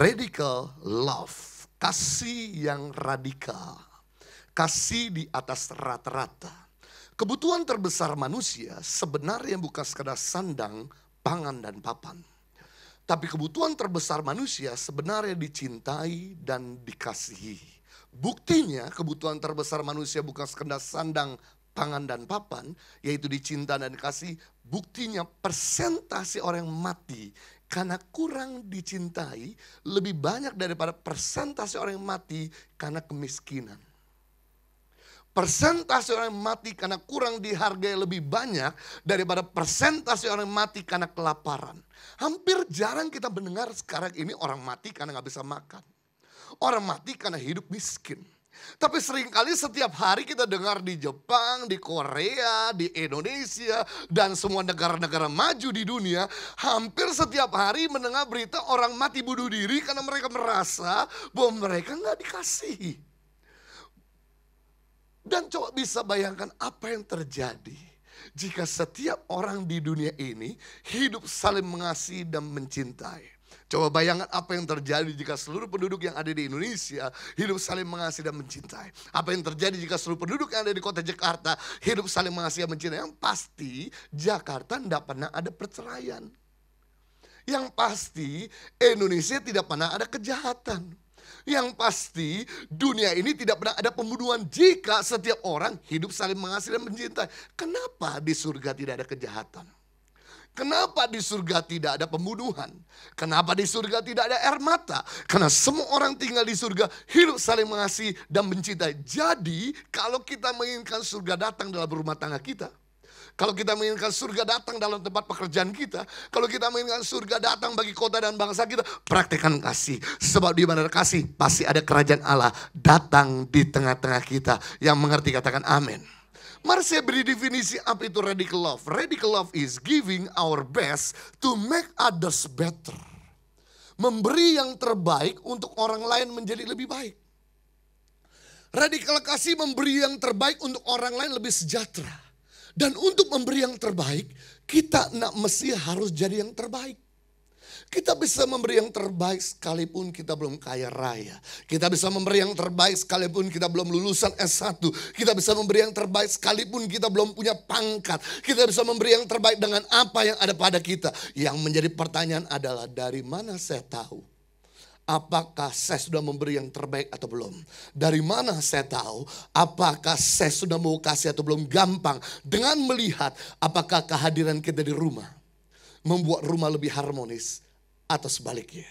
Radical love, kasih yang radikal. Kasih di atas rata-rata. Kebutuhan terbesar manusia sebenarnya bukan sekadar sandang, pangan, dan papan. Tapi kebutuhan terbesar manusia sebenarnya dicintai dan dikasihi. Buktinya kebutuhan terbesar manusia bukan sekedar sandang, pangan, dan papan, yaitu dicinta dan dikasih. Buktinya persentase orang yang mati karena kurang dicintai lebih banyak daripada persentase orang yang mati karena kemiskinan. Persentase orang yang mati karena kurang dihargai lebih banyak daripada persentase orang yang mati karena kelaparan. Hampir jarang kita mendengar sekarang ini orang mati karena nggak bisa makan. Orang mati karena hidup miskin tapi seringkali setiap hari kita dengar di Jepang, di Korea, di Indonesia, dan semua negara-negara maju di dunia, hampir setiap hari mendengar berita orang mati bunuh diri karena mereka merasa bahwa mereka nggak dikasihi. Dan coba bisa bayangkan apa yang terjadi jika setiap orang di dunia ini hidup saling mengasihi dan mencintai Coba bayangkan apa yang terjadi jika seluruh penduduk yang ada di Indonesia hidup saling mengasihi dan mencintai. Apa yang terjadi jika seluruh penduduk yang ada di kota Jakarta hidup saling mengasihi dan mencintai. Yang pasti Jakarta tidak pernah ada perceraian. Yang pasti Indonesia tidak pernah ada kejahatan. Yang pasti dunia ini tidak pernah ada pembunuhan jika setiap orang hidup saling mengasihi dan mencintai. Kenapa di surga tidak ada kejahatan? Kenapa di surga tidak ada pembunuhan? Kenapa di surga tidak ada air mata? Karena semua orang tinggal di surga hidup saling mengasihi dan mencintai. Jadi, kalau kita menginginkan surga datang dalam rumah tangga kita, kalau kita menginginkan surga datang dalam tempat pekerjaan kita, kalau kita menginginkan surga datang bagi kota dan bangsa kita, praktekkan kasih. Sebab di mana ada kasih, pasti ada kerajaan Allah datang di tengah-tengah kita. Yang mengerti katakan amin saya beri definisi apa itu radical love. Radical love is giving our best to make others better. Memberi yang terbaik untuk orang lain menjadi lebih baik. Radikal kasih memberi yang terbaik untuk orang lain lebih sejahtera. Dan untuk memberi yang terbaik, kita nak mesti harus jadi yang terbaik. Kita bisa memberi yang terbaik sekalipun kita belum kaya raya. Kita bisa memberi yang terbaik sekalipun kita belum lulusan S1. Kita bisa memberi yang terbaik sekalipun kita belum punya pangkat. Kita bisa memberi yang terbaik dengan apa yang ada pada kita. Yang menjadi pertanyaan adalah dari mana saya tahu? apakah saya sudah memberi yang terbaik atau belum. Dari mana saya tahu apakah saya sudah mau kasih atau belum gampang dengan melihat apakah kehadiran kita di rumah membuat rumah lebih harmonis atau sebaliknya.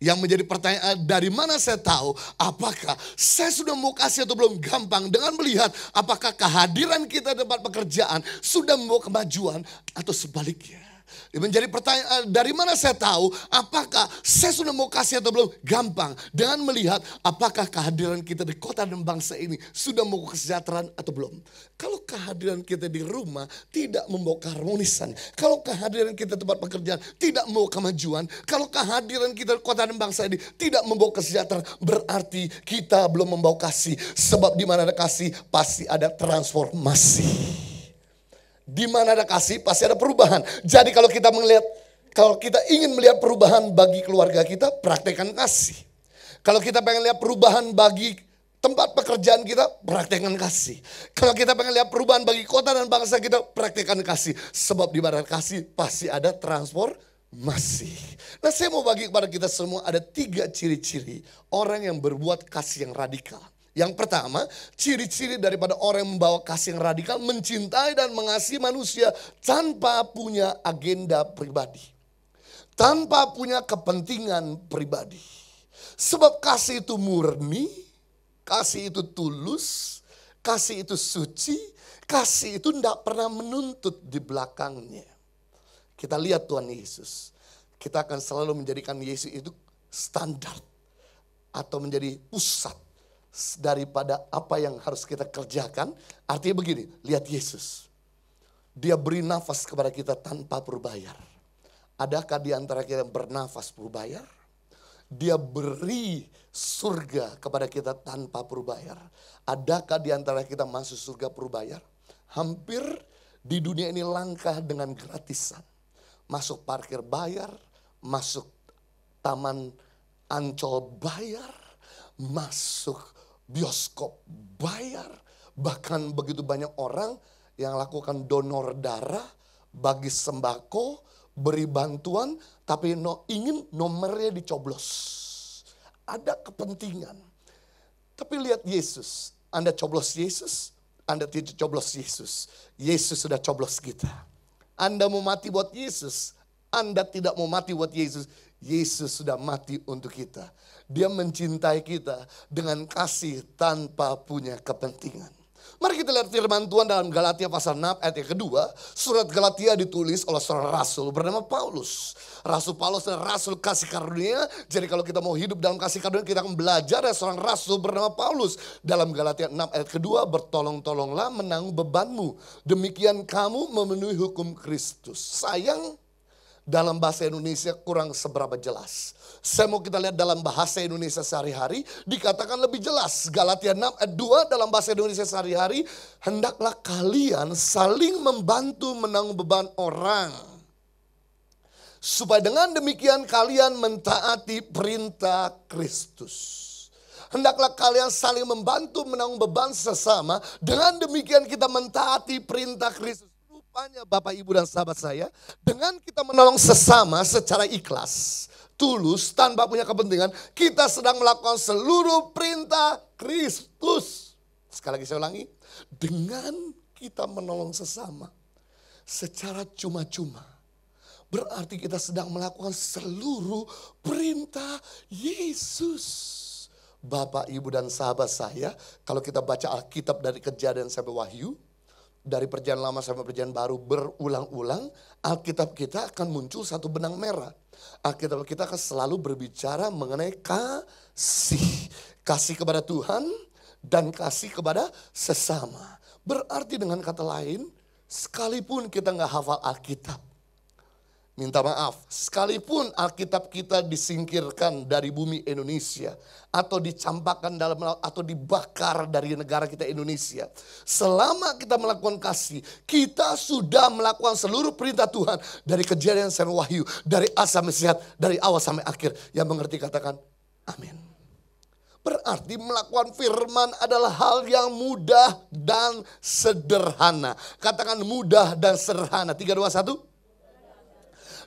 Yang menjadi pertanyaan dari mana saya tahu apakah saya sudah mau kasih atau belum gampang dengan melihat apakah kehadiran kita di tempat pekerjaan sudah membawa kemajuan atau sebaliknya. Menjadi pertanyaan, dari mana saya tahu apakah saya sudah mau kasih atau belum? Gampang, dengan melihat apakah kehadiran kita di kota dan bangsa ini sudah mau kesejahteraan atau belum. Kalau kehadiran kita di rumah tidak membawa keharmonisan. Kalau kehadiran kita tempat pekerjaan tidak membawa kemajuan. Kalau kehadiran kita di kota dan bangsa ini tidak membawa kesejahteraan. Berarti kita belum membawa kasih. Sebab di mana ada kasih pasti ada transformasi. Di mana ada kasih pasti ada perubahan. Jadi kalau kita melihat kalau kita ingin melihat perubahan bagi keluarga kita, praktekkan kasih. Kalau kita pengen lihat perubahan bagi tempat pekerjaan kita praktekkan kasih. Kalau kita pengen lihat perubahan bagi kota dan bangsa kita praktekkan kasih. Sebab di mana kasih pasti ada masih. Nah saya mau bagi kepada kita semua ada tiga ciri-ciri orang yang berbuat kasih yang radikal. Yang pertama, ciri-ciri daripada orang yang membawa kasih yang radikal mencintai dan mengasihi manusia tanpa punya agenda pribadi. Tanpa punya kepentingan pribadi. Sebab kasih itu murni, kasih itu tulus, kasih itu suci, kasih itu tidak pernah menuntut di belakangnya. Kita lihat Tuhan Yesus. Kita akan selalu menjadikan Yesus itu standar atau menjadi pusat daripada apa yang harus kita kerjakan. Artinya begini, lihat Yesus. Dia beri nafas kepada kita tanpa berbayar. Adakah di antara kita yang bernafas berbayar? Dia beri surga kepada kita tanpa berbayar. Adakah di antara kita masuk surga berbayar? Hampir di dunia ini langkah dengan gratisan. Masuk parkir bayar, masuk taman ancol bayar, masuk bioskop bayar. Bahkan begitu banyak orang yang lakukan donor darah bagi sembako, beri bantuan, tapi no, ingin nomornya dicoblos. Ada kepentingan. Tapi lihat Yesus, Anda coblos Yesus, Anda tidak coblos Yesus. Yesus sudah coblos kita. Anda mau mati buat Yesus, Anda tidak mau mati buat Yesus, Yesus sudah mati untuk kita. Dia mencintai kita dengan kasih tanpa punya kepentingan. Mari kita lihat firman Tuhan dalam Galatia pasal 6 ayat yang kedua. Surat Galatia ditulis oleh seorang rasul bernama Paulus. Rasul Paulus adalah rasul kasih karunia. Jadi kalau kita mau hidup dalam kasih karunia kita akan belajar dari seorang rasul bernama Paulus. Dalam Galatia 6 ayat kedua bertolong-tolonglah menanggung bebanmu. Demikian kamu memenuhi hukum Kristus. Sayang dalam bahasa Indonesia kurang seberapa jelas. Saya mau kita lihat dalam bahasa Indonesia sehari-hari dikatakan lebih jelas. Galatia 6 ayat 2 dalam bahasa Indonesia sehari-hari hendaklah kalian saling membantu menanggung beban orang. Supaya dengan demikian kalian mentaati perintah Kristus. Hendaklah kalian saling membantu menanggung beban sesama. Dengan demikian kita mentaati perintah Kristus. Bapak Ibu dan sahabat saya, dengan kita menolong sesama secara ikhlas, tulus, tanpa punya kepentingan, kita sedang melakukan seluruh perintah Kristus. Sekali lagi saya ulangi, dengan kita menolong sesama secara cuma-cuma, berarti kita sedang melakukan seluruh perintah Yesus. Bapak, Ibu, dan sahabat saya, kalau kita baca Alkitab dari kejadian sampai wahyu, dari perjanjian lama sampai perjanjian baru berulang-ulang, Alkitab kita akan muncul satu benang merah. Alkitab kita akan selalu berbicara mengenai kasih. Kasih kepada Tuhan dan kasih kepada sesama. Berarti dengan kata lain, sekalipun kita nggak hafal Alkitab, minta maaf. Sekalipun Alkitab kita disingkirkan dari bumi Indonesia atau dicampakkan dalam atau dibakar dari negara kita Indonesia. Selama kita melakukan kasih, kita sudah melakukan seluruh perintah Tuhan dari kejadian Sen Wahyu, dari asa sehat dari awal sampai akhir. Yang mengerti katakan amin. Berarti melakukan firman adalah hal yang mudah dan sederhana. Katakan mudah dan sederhana. 3, 2, 1.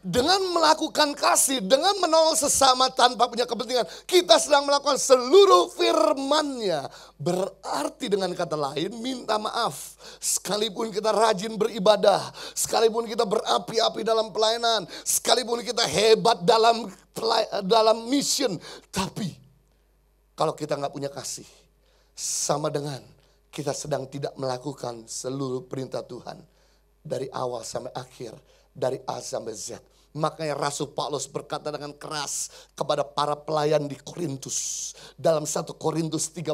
Dengan melakukan kasih, dengan menolong sesama tanpa punya kepentingan, kita sedang melakukan seluruh firmannya. Berarti dengan kata lain, minta maaf. Sekalipun kita rajin beribadah, sekalipun kita berapi-api dalam pelayanan, sekalipun kita hebat dalam dalam mission, tapi kalau kita nggak punya kasih, sama dengan kita sedang tidak melakukan seluruh perintah Tuhan dari awal sampai akhir dari A sampai Z. Makanya Rasul Paulus berkata dengan keras kepada para pelayan di Korintus. Dalam 1 Korintus 13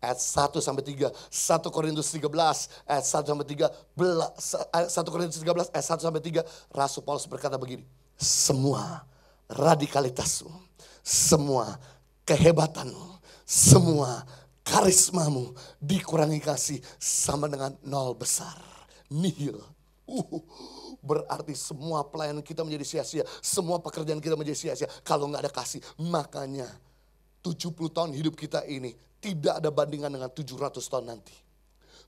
ayat 1 sampai 3. 1 Korintus 13 ayat 1 sampai 3. 1 Korintus 13 ayat 1 sampai 3. Rasul Paulus berkata begini. Semua radikalitasmu, semua kehebatanmu, semua karismamu dikurangi kasih sama dengan nol besar. Nihil. Uh, berarti semua pelayanan kita menjadi sia-sia. Semua pekerjaan kita menjadi sia-sia kalau nggak ada kasih. Makanya 70 tahun hidup kita ini tidak ada bandingan dengan 700 tahun nanti.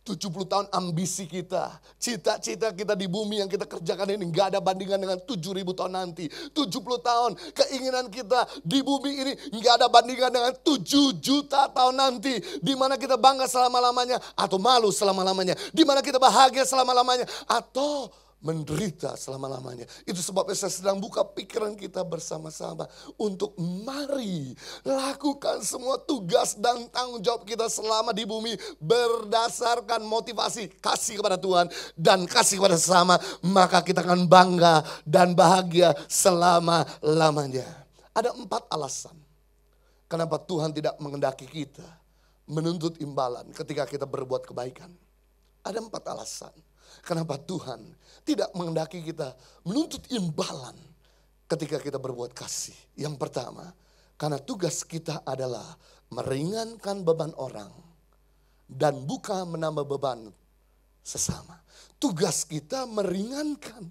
70 tahun ambisi kita, cita-cita kita di bumi yang kita kerjakan ini nggak ada bandingan dengan 7000 tahun nanti. 70 tahun keinginan kita di bumi ini nggak ada bandingan dengan 7 juta tahun nanti. Di mana kita bangga selama-lamanya atau malu selama-lamanya. Di mana kita bahagia selama-lamanya atau menderita selama-lamanya. Itu sebabnya saya sedang buka pikiran kita bersama-sama untuk mari lakukan semua tugas dan tanggung jawab kita selama di bumi berdasarkan motivasi kasih kepada Tuhan dan kasih kepada sesama, maka kita akan bangga dan bahagia selama-lamanya. Ada empat alasan kenapa Tuhan tidak mengendaki kita menuntut imbalan ketika kita berbuat kebaikan. Ada empat alasan kenapa Tuhan tidak mengendaki kita menuntut imbalan ketika kita berbuat kasih. Yang pertama, karena tugas kita adalah meringankan beban orang dan bukan menambah beban sesama. Tugas kita meringankan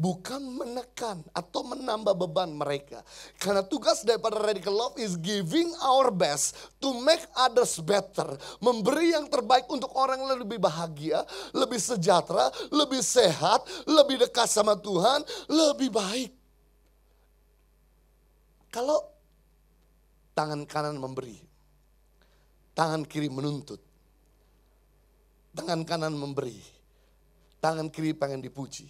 bukan menekan atau menambah beban mereka. Karena tugas daripada radical love is giving our best to make others better. Memberi yang terbaik untuk orang yang lebih bahagia, lebih sejahtera, lebih sehat, lebih dekat sama Tuhan, lebih baik. Kalau tangan kanan memberi, tangan kiri menuntut, tangan kanan memberi, tangan kiri pengen dipuji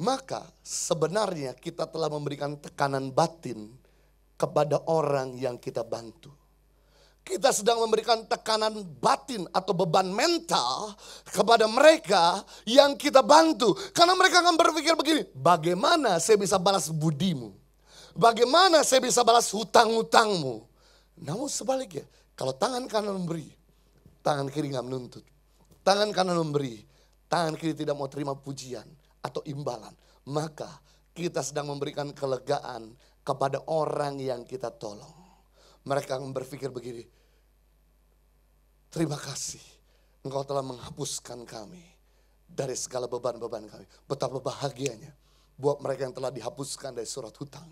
maka sebenarnya kita telah memberikan tekanan batin kepada orang yang kita bantu. Kita sedang memberikan tekanan batin atau beban mental kepada mereka yang kita bantu. Karena mereka akan berpikir begini, bagaimana saya bisa balas budimu? Bagaimana saya bisa balas hutang-hutangmu? Namun sebaliknya, kalau tangan kanan memberi, tangan kiri nggak menuntut. Tangan kanan memberi, tangan kiri tidak mau terima pujian atau imbalan. Maka kita sedang memberikan kelegaan kepada orang yang kita tolong. Mereka berpikir begini, terima kasih engkau telah menghapuskan kami dari segala beban-beban kami. Betapa bahagianya buat mereka yang telah dihapuskan dari surat hutang.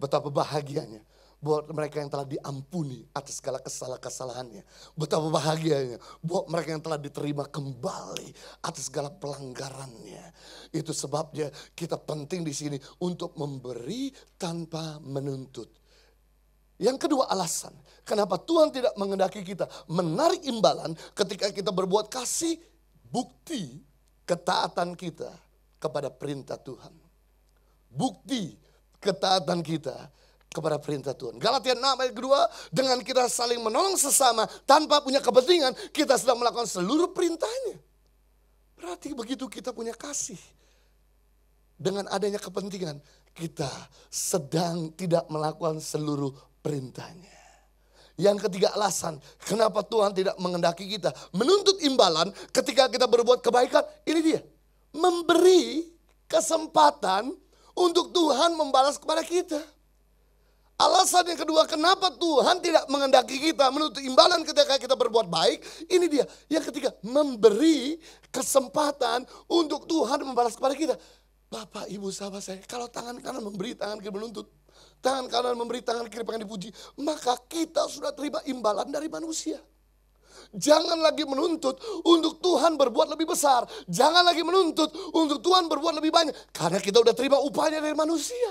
Betapa bahagianya buat mereka yang telah diampuni atas segala kesalahan-kesalahannya. Betapa bahagianya buat mereka yang telah diterima kembali atas segala pelanggarannya. Itu sebabnya kita penting di sini untuk memberi tanpa menuntut. Yang kedua alasan, kenapa Tuhan tidak mengendaki kita menarik imbalan ketika kita berbuat kasih bukti ketaatan kita kepada perintah Tuhan. Bukti ketaatan kita kepada perintah Tuhan. Galatia 6 ayat kedua, dengan kita saling menolong sesama tanpa punya kepentingan, kita sedang melakukan seluruh perintahnya. Berarti begitu kita punya kasih. Dengan adanya kepentingan, kita sedang tidak melakukan seluruh perintahnya. Yang ketiga alasan kenapa Tuhan tidak mengendaki kita menuntut imbalan ketika kita berbuat kebaikan, ini dia. Memberi kesempatan untuk Tuhan membalas kepada kita. Alasan yang kedua, kenapa Tuhan tidak mengendaki kita menuntut imbalan ketika kita berbuat baik? Ini dia. Yang ketiga, memberi kesempatan untuk Tuhan membalas kepada kita. Bapak, Ibu, sahabat saya, kalau tangan kanan memberi, tangan kiri menuntut. Tangan kanan memberi, tangan kiri pengen dipuji. Maka kita sudah terima imbalan dari manusia. Jangan lagi menuntut untuk Tuhan berbuat lebih besar. Jangan lagi menuntut untuk Tuhan berbuat lebih banyak. Karena kita sudah terima upahnya dari manusia.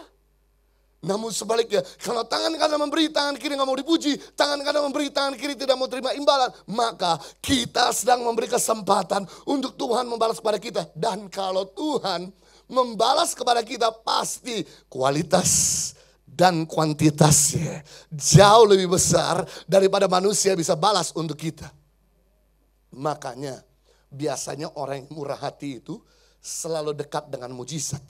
Namun sebaliknya, kalau tangan kanan memberi, tangan kiri nggak mau dipuji, tangan kanan memberi, tangan kiri tidak mau terima imbalan, maka kita sedang memberi kesempatan untuk Tuhan membalas kepada kita. Dan kalau Tuhan membalas kepada kita, pasti kualitas dan kuantitasnya jauh lebih besar daripada manusia bisa balas untuk kita. Makanya biasanya orang yang murah hati itu selalu dekat dengan mujizat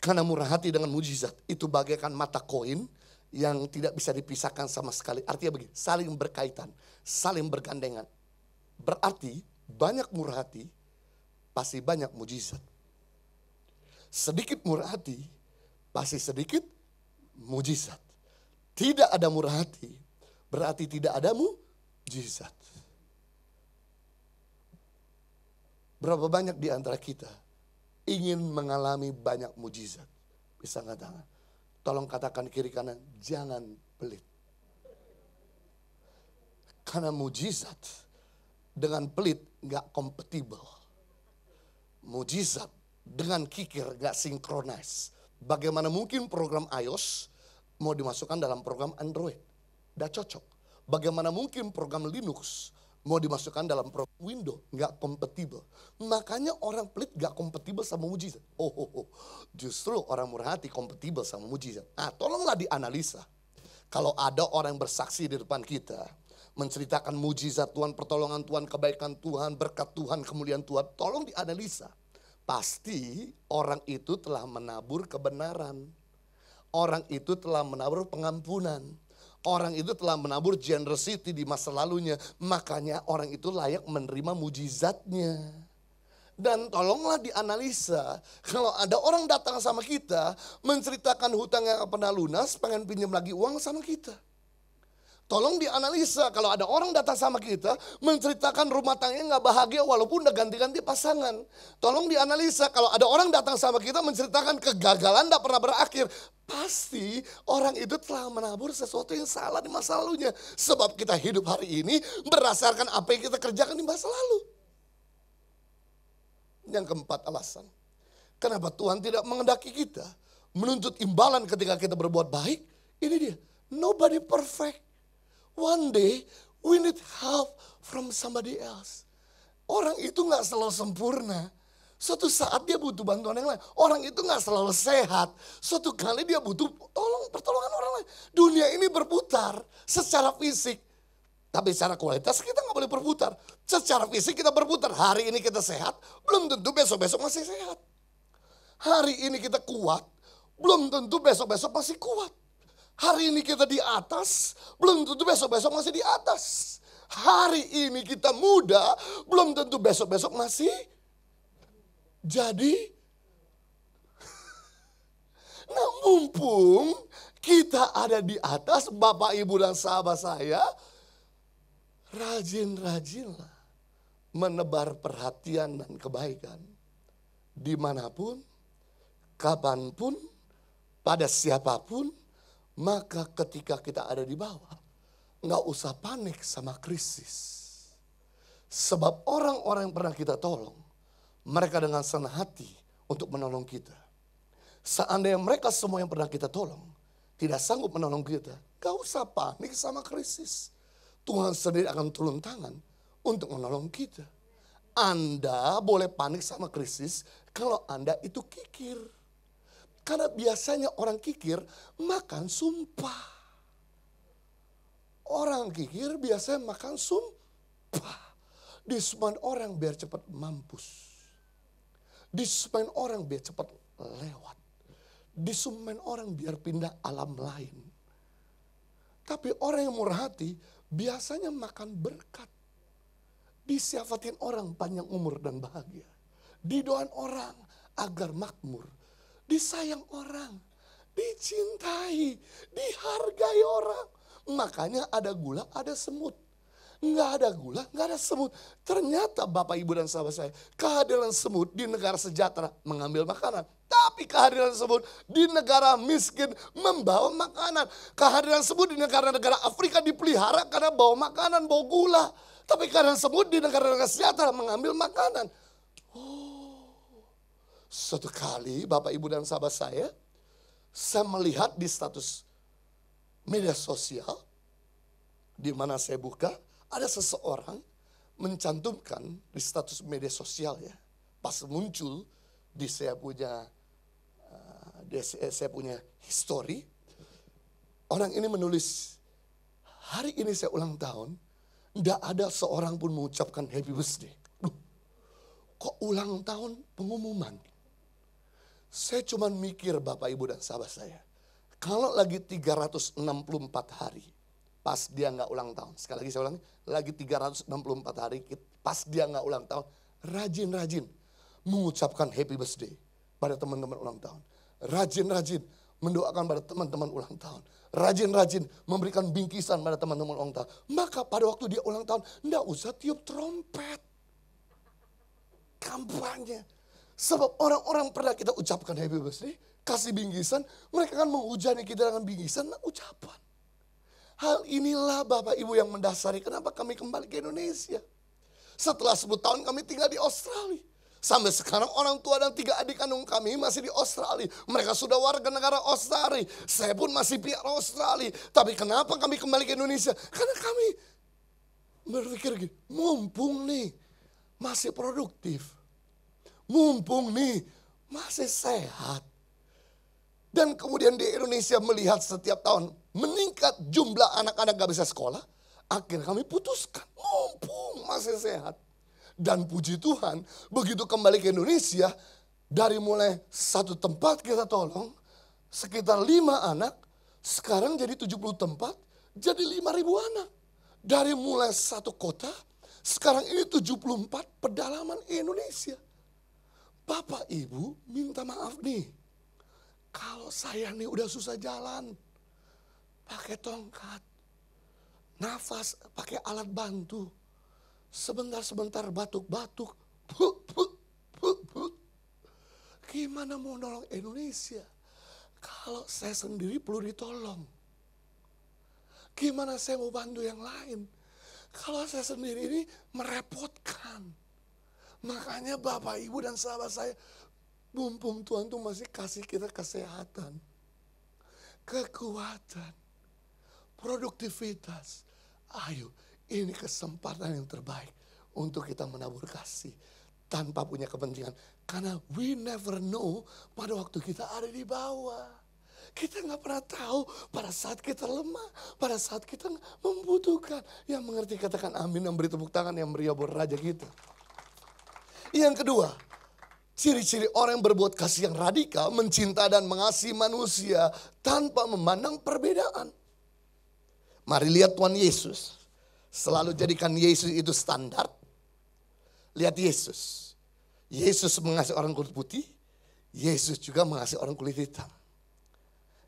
karena murah hati dengan mujizat itu bagaikan mata koin yang tidak bisa dipisahkan sama sekali. Artinya begini, saling berkaitan, saling bergandengan. Berarti banyak murah hati, pasti banyak mujizat. Sedikit murah hati, pasti sedikit mujizat. Tidak ada murah hati, berarti tidak ada mujizat. Berapa banyak di antara kita ingin mengalami banyak mujizat. Bisa nggak tangan? Tolong katakan kiri kanan, jangan pelit. Karena mujizat dengan pelit nggak kompatibel. Mujizat dengan kikir nggak sinkronis. Bagaimana mungkin program iOS mau dimasukkan dalam program Android? Nggak cocok. Bagaimana mungkin program Linux mau dimasukkan dalam window nggak kompatibel. Makanya orang pelit nggak kompatibel sama mujizat. Oh, oh, oh, justru orang murah hati kompatibel sama mujizat. Nah, tolonglah dianalisa. Kalau ada orang yang bersaksi di depan kita, menceritakan mujizat Tuhan, pertolongan Tuhan, kebaikan Tuhan, berkat Tuhan, kemuliaan Tuhan, tolong dianalisa. Pasti orang itu telah menabur kebenaran. Orang itu telah menabur pengampunan Orang itu telah menabur generosity di masa lalunya. Makanya orang itu layak menerima mujizatnya. Dan tolonglah dianalisa, kalau ada orang datang sama kita, menceritakan hutang yang pernah lunas, pengen pinjam lagi uang sama kita. Tolong dianalisa kalau ada orang datang sama kita menceritakan rumah tangganya nggak bahagia walaupun udah ganti-ganti pasangan. Tolong dianalisa kalau ada orang datang sama kita menceritakan kegagalan tidak pernah berakhir. Pasti orang itu telah menabur sesuatu yang salah di masa lalunya. Sebab kita hidup hari ini berdasarkan apa yang kita kerjakan di masa lalu. Yang keempat alasan. Kenapa Tuhan tidak mengendaki kita menuntut imbalan ketika kita berbuat baik? Ini dia, nobody perfect. One day we need help from somebody else. Orang itu nggak selalu sempurna. Suatu saat dia butuh bantuan yang lain. Orang itu nggak selalu sehat. Suatu kali dia butuh tolong pertolongan orang lain. Dunia ini berputar secara fisik. Tapi secara kualitas kita nggak boleh berputar. Secara fisik kita berputar. Hari ini kita sehat, belum tentu besok-besok masih sehat. Hari ini kita kuat, belum tentu besok-besok masih kuat. Hari ini kita di atas, belum tentu besok-besok masih di atas. Hari ini kita muda, belum tentu besok-besok masih jadi. Nah mumpung kita ada di atas, Bapak, Ibu, dan sahabat saya, rajin-rajinlah menebar perhatian dan kebaikan. Dimanapun, kapanpun, pada siapapun, maka ketika kita ada di bawah, nggak usah panik sama krisis. Sebab orang-orang yang pernah kita tolong, mereka dengan senang hati untuk menolong kita. Seandainya mereka semua yang pernah kita tolong, tidak sanggup menolong kita, gak usah panik sama krisis. Tuhan sendiri akan turun tangan untuk menolong kita. Anda boleh panik sama krisis kalau Anda itu kikir. Karena biasanya orang kikir makan sumpah. Orang kikir biasanya makan sumpah. Disumpahin orang biar cepat mampus. Disumpahin orang biar cepat lewat. Disumpahin orang biar pindah alam lain. Tapi orang yang murah hati biasanya makan berkat. Disiafatin orang panjang umur dan bahagia. Didoan orang agar makmur disayang orang, dicintai, dihargai orang. Makanya ada gula, ada semut. Nggak ada gula, nggak ada semut. Ternyata Bapak, Ibu, dan sahabat saya, kehadiran semut di negara sejahtera mengambil makanan. Tapi kehadiran semut di negara miskin membawa makanan. Kehadiran semut di negara-negara Afrika dipelihara karena bawa makanan, bawa gula. Tapi kehadiran semut di negara-negara sejahtera mengambil makanan. Suatu kali Bapak Ibu dan sahabat saya, saya melihat di status media sosial, di mana saya buka, ada seseorang mencantumkan di status media sosial ya, pas muncul di saya punya eh, di saya punya history, orang ini menulis hari ini saya ulang tahun, tidak ada seorang pun mengucapkan happy birthday. kok ulang tahun pengumuman? Saya cuma mikir Bapak Ibu dan sahabat saya. Kalau lagi 364 hari, pas dia nggak ulang tahun. Sekali lagi saya ulangi, lagi 364 hari pas dia nggak ulang tahun, rajin-rajin mengucapkan happy birthday pada teman-teman ulang tahun. Rajin-rajin mendoakan pada teman-teman ulang tahun. Rajin-rajin memberikan bingkisan pada teman-teman ulang tahun. Maka pada waktu dia ulang tahun, enggak usah tiup trompet. Kampanye. Sebab orang-orang pernah kita ucapkan happy birthday, kasih bingkisan, mereka akan menghujani kita dengan bingkisan dan nah, ucapan. Hal inilah Bapak Ibu yang mendasari kenapa kami kembali ke Indonesia. Setelah 10 tahun kami tinggal di Australia. Sampai sekarang orang tua dan tiga adik kandung kami masih di Australia. Mereka sudah warga negara Australia. Saya pun masih pihak Australia. Tapi kenapa kami kembali ke Indonesia? Karena kami berpikir gini, mumpung nih masih produktif mumpung nih masih sehat. Dan kemudian di Indonesia melihat setiap tahun meningkat jumlah anak-anak gak bisa sekolah. Akhirnya kami putuskan, mumpung masih sehat. Dan puji Tuhan, begitu kembali ke Indonesia, dari mulai satu tempat kita tolong, sekitar lima anak, sekarang jadi 70 tempat, jadi 5.000 anak. Dari mulai satu kota, sekarang ini 74 pedalaman Indonesia. Bapak Ibu minta maaf nih. Kalau saya nih udah susah jalan, pakai tongkat, nafas, pakai alat bantu. Sebentar-sebentar batuk-batuk, gimana mau nolong Indonesia? Kalau saya sendiri perlu ditolong. Gimana saya mau bantu yang lain? Kalau saya sendiri ini merepotkan Makanya Bapak, Ibu, dan sahabat saya, mumpung Tuhan tuh masih kasih kita kesehatan, kekuatan, produktivitas. Ayo, ini kesempatan yang terbaik untuk kita menabur kasih tanpa punya kepentingan. Karena we never know pada waktu kita ada di bawah. Kita nggak pernah tahu pada saat kita lemah, pada saat kita membutuhkan. Yang mengerti katakan amin yang beri tepuk tangan yang beri obor raja kita. Yang kedua, ciri-ciri orang yang berbuat kasih yang radikal, mencinta dan mengasihi manusia tanpa memandang perbedaan. Mari lihat Tuhan Yesus. Selalu jadikan Yesus itu standar. Lihat Yesus. Yesus mengasihi orang kulit putih. Yesus juga mengasihi orang kulit hitam.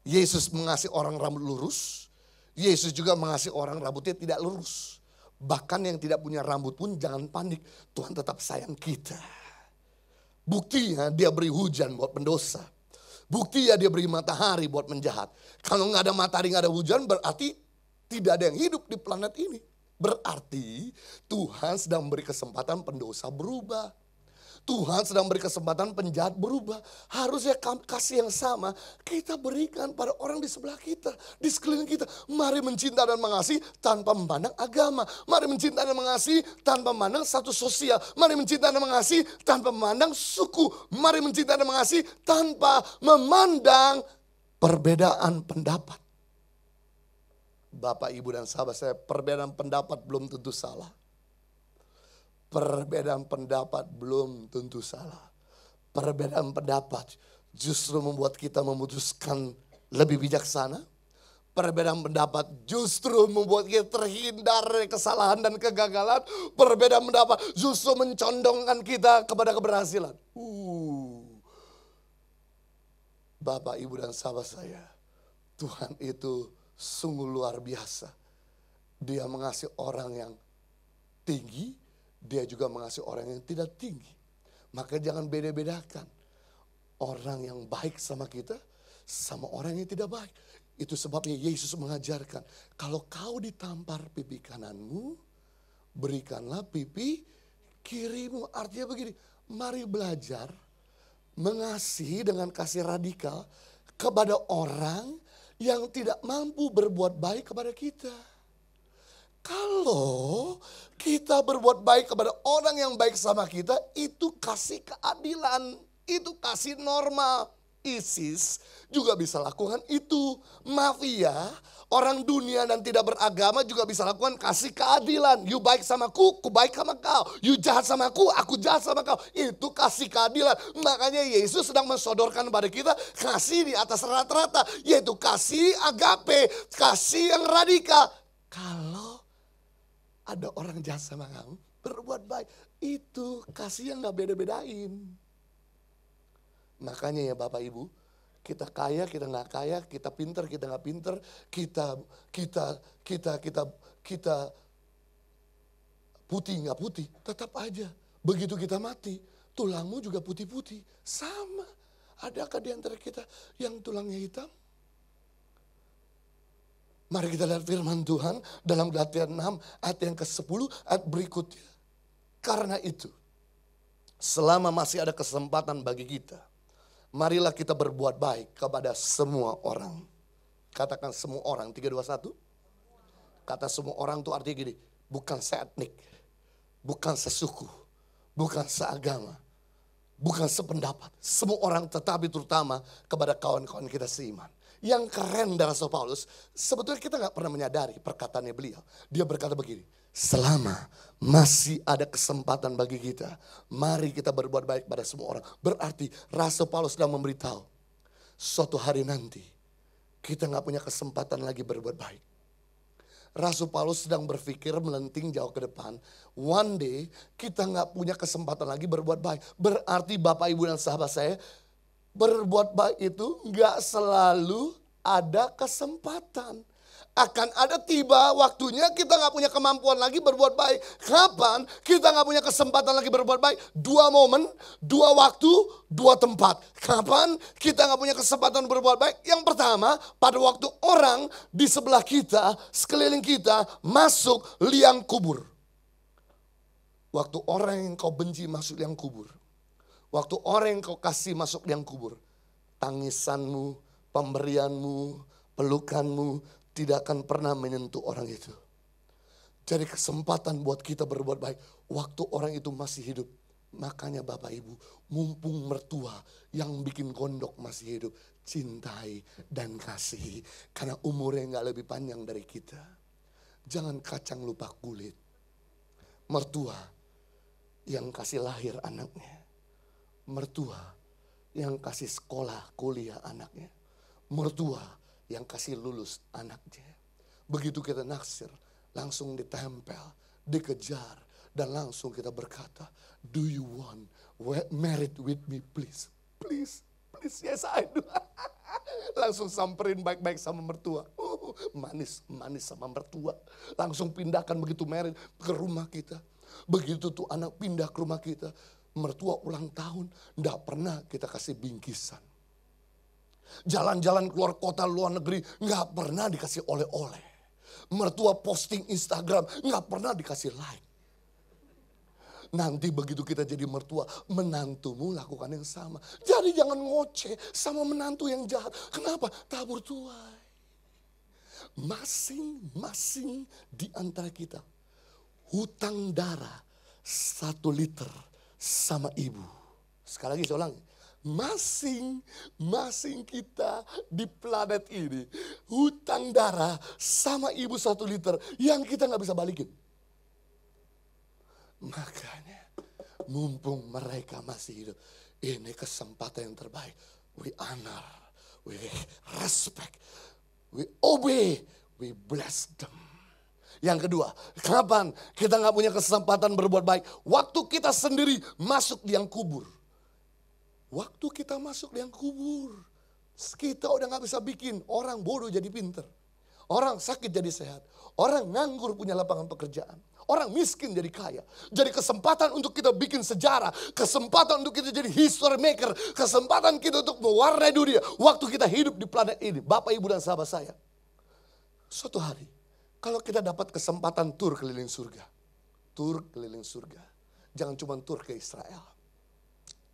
Yesus mengasihi orang rambut lurus. Yesus juga mengasihi orang rambutnya tidak lurus. Bahkan yang tidak punya rambut pun jangan panik. Tuhan tetap sayang kita. Buktinya dia beri hujan buat pendosa. Buktinya dia beri matahari buat menjahat. Kalau nggak ada matahari, nggak ada hujan berarti tidak ada yang hidup di planet ini. Berarti Tuhan sedang memberi kesempatan pendosa berubah. Tuhan sedang beri kesempatan penjahat berubah. Harusnya kasih yang sama kita berikan pada orang di sebelah kita, di sekeliling kita. Mari mencinta dan mengasihi tanpa memandang agama. Mari mencinta dan mengasihi tanpa memandang satu sosial. Mari mencinta dan mengasihi tanpa memandang suku. Mari mencinta dan mengasihi tanpa memandang perbedaan pendapat. Bapak, Ibu, dan sahabat saya, perbedaan pendapat belum tentu salah Perbedaan pendapat belum tentu salah. Perbedaan pendapat justru membuat kita memutuskan lebih bijaksana. Perbedaan pendapat justru membuat kita terhindar dari kesalahan dan kegagalan. Perbedaan pendapat justru mencondongkan kita kepada keberhasilan. Uh. Bapak, Ibu, dan sahabat saya, Tuhan itu sungguh luar biasa. Dia mengasihi orang yang tinggi, dia juga mengasihi orang yang tidak tinggi. Maka jangan beda-bedakan. Orang yang baik sama kita, sama orang yang tidak baik. Itu sebabnya Yesus mengajarkan, kalau kau ditampar pipi kananmu, berikanlah pipi kirimu. Artinya begini, mari belajar mengasihi dengan kasih radikal kepada orang yang tidak mampu berbuat baik kepada kita. Kalau kita berbuat baik kepada orang yang baik sama kita, itu kasih keadilan, itu kasih norma. ISIS juga bisa lakukan itu. Mafia, orang dunia dan tidak beragama juga bisa lakukan kasih keadilan. You baik sama ku, ku baik sama kau. You jahat sama ku, aku jahat sama kau. Itu kasih keadilan. Makanya Yesus sedang mensodorkan kepada kita kasih di atas rata-rata. Yaitu kasih agape, kasih yang radikal. Kalau ada orang jahat sama kamu, berbuat baik. Itu kasih yang gak beda-bedain. Makanya ya Bapak Ibu, kita kaya, kita nggak kaya, kita pinter, kita nggak pinter, kita kita kita kita kita putih nggak putih, tetap aja. Begitu kita mati, tulangmu juga putih-putih, sama. Adakah di antara kita yang tulangnya hitam? Mari kita lihat firman Tuhan dalam Galatia 6 ayat yang ke-10 ayat berikutnya. Karena itu, selama masih ada kesempatan bagi kita, marilah kita berbuat baik kepada semua orang. Katakan semua orang, 321. Kata semua orang itu artinya gini, bukan seetnik, bukan sesuku, bukan seagama, bukan sependapat. Semua orang tetapi terutama kepada kawan-kawan kita seiman. Yang keren dari Rasul Paulus, sebetulnya kita nggak pernah menyadari perkataannya beliau. Dia berkata begini, selama masih ada kesempatan bagi kita, mari kita berbuat baik pada semua orang. Berarti Rasul Paulus sedang memberitahu, suatu hari nanti kita nggak punya kesempatan lagi berbuat baik. Rasul Paulus sedang berpikir melenting jauh ke depan. One day kita nggak punya kesempatan lagi berbuat baik. Berarti Bapak Ibu dan sahabat saya berbuat baik itu nggak selalu ada kesempatan. Akan ada tiba waktunya kita nggak punya kemampuan lagi berbuat baik. Kapan kita nggak punya kesempatan lagi berbuat baik? Dua momen, dua waktu, dua tempat. Kapan kita nggak punya kesempatan berbuat baik? Yang pertama, pada waktu orang di sebelah kita, sekeliling kita masuk liang kubur. Waktu orang yang kau benci masuk liang kubur Waktu orang yang kau kasih masuk liang kubur, tangisanmu, pemberianmu, pelukanmu tidak akan pernah menyentuh orang itu. Jadi kesempatan buat kita berbuat baik waktu orang itu masih hidup. Makanya Bapak Ibu, mumpung mertua yang bikin gondok masih hidup, cintai dan kasihi. Karena umurnya nggak lebih panjang dari kita. Jangan kacang lupa kulit. Mertua yang kasih lahir anaknya mertua yang kasih sekolah kuliah anaknya, mertua yang kasih lulus anaknya. Begitu kita naksir, langsung ditempel, dikejar, dan langsung kita berkata, do you want married with me please? Please, please, yes I do. langsung samperin baik-baik sama mertua. Uh, manis, manis sama mertua. Langsung pindahkan begitu married ke rumah kita. Begitu tuh anak pindah ke rumah kita, mertua ulang tahun, ndak pernah kita kasih bingkisan. Jalan-jalan keluar kota luar negeri nggak pernah dikasih oleh-oleh. Mertua posting Instagram nggak pernah dikasih like. Nanti begitu kita jadi mertua, menantumu lakukan yang sama. Jadi jangan ngoceh sama menantu yang jahat. Kenapa? Tabur tuai. Masing-masing di antara kita, hutang darah satu liter sama ibu. Sekali lagi saya Masing-masing kita di planet ini hutang darah sama ibu satu liter yang kita nggak bisa balikin. Makanya mumpung mereka masih hidup, ini kesempatan yang terbaik. We honor, we respect, we obey, we bless them. Yang kedua, kapan kita nggak punya kesempatan berbuat baik? Waktu kita sendiri masuk di yang kubur. Waktu kita masuk di yang kubur. Kita udah nggak bisa bikin orang bodoh jadi pinter. Orang sakit jadi sehat. Orang nganggur punya lapangan pekerjaan. Orang miskin jadi kaya. Jadi kesempatan untuk kita bikin sejarah. Kesempatan untuk kita jadi history maker. Kesempatan kita untuk mewarnai dunia. Waktu kita hidup di planet ini. Bapak, Ibu, dan sahabat saya. Suatu hari kalau kita dapat kesempatan tur keliling surga, tur keliling surga. Jangan cuma tur ke Israel,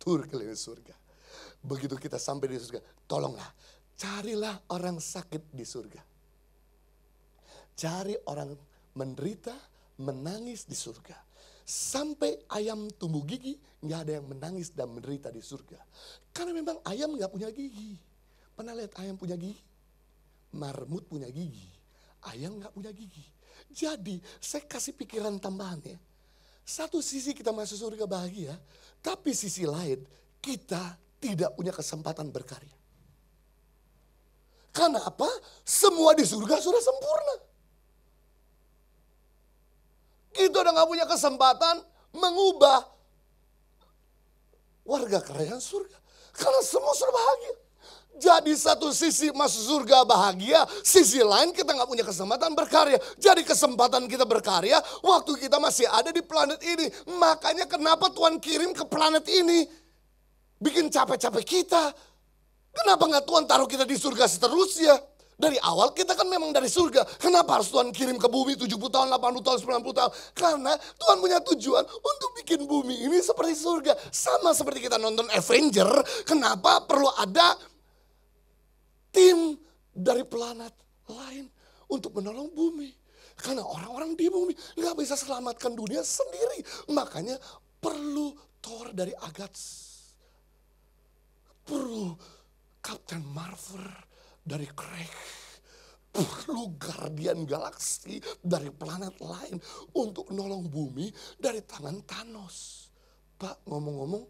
tur keliling surga. Begitu kita sampai di surga, tolonglah carilah orang sakit di surga. Cari orang menderita, menangis di surga. Sampai ayam tumbuh gigi, nggak ada yang menangis dan menderita di surga. Karena memang ayam nggak punya gigi. Pernah lihat ayam punya gigi? Marmut punya gigi ayam nggak punya gigi. Jadi saya kasih pikiran tambahan ya. Satu sisi kita masuk surga bahagia, tapi sisi lain kita tidak punya kesempatan berkarya. Karena apa? Semua di surga sudah sempurna. Kita udah gak punya kesempatan mengubah warga kerajaan surga. Karena semua sudah bahagia. Jadi satu sisi masuk surga bahagia, sisi lain kita nggak punya kesempatan berkarya. Jadi kesempatan kita berkarya, waktu kita masih ada di planet ini. Makanya kenapa Tuhan kirim ke planet ini? Bikin capek-capek kita. Kenapa nggak Tuhan taruh kita di surga seterusnya? Dari awal kita kan memang dari surga. Kenapa harus Tuhan kirim ke bumi 70 tahun, 80 tahun, 90 tahun? Karena Tuhan punya tujuan untuk bikin bumi ini seperti surga. Sama seperti kita nonton Avenger. Kenapa perlu ada tim dari planet lain untuk menolong bumi. Karena orang-orang di bumi nggak bisa selamatkan dunia sendiri. Makanya perlu Thor dari Agats. Perlu Captain Marvel dari Craig. Perlu Guardian Galaxy dari planet lain untuk nolong bumi dari tangan Thanos. Pak ngomong-ngomong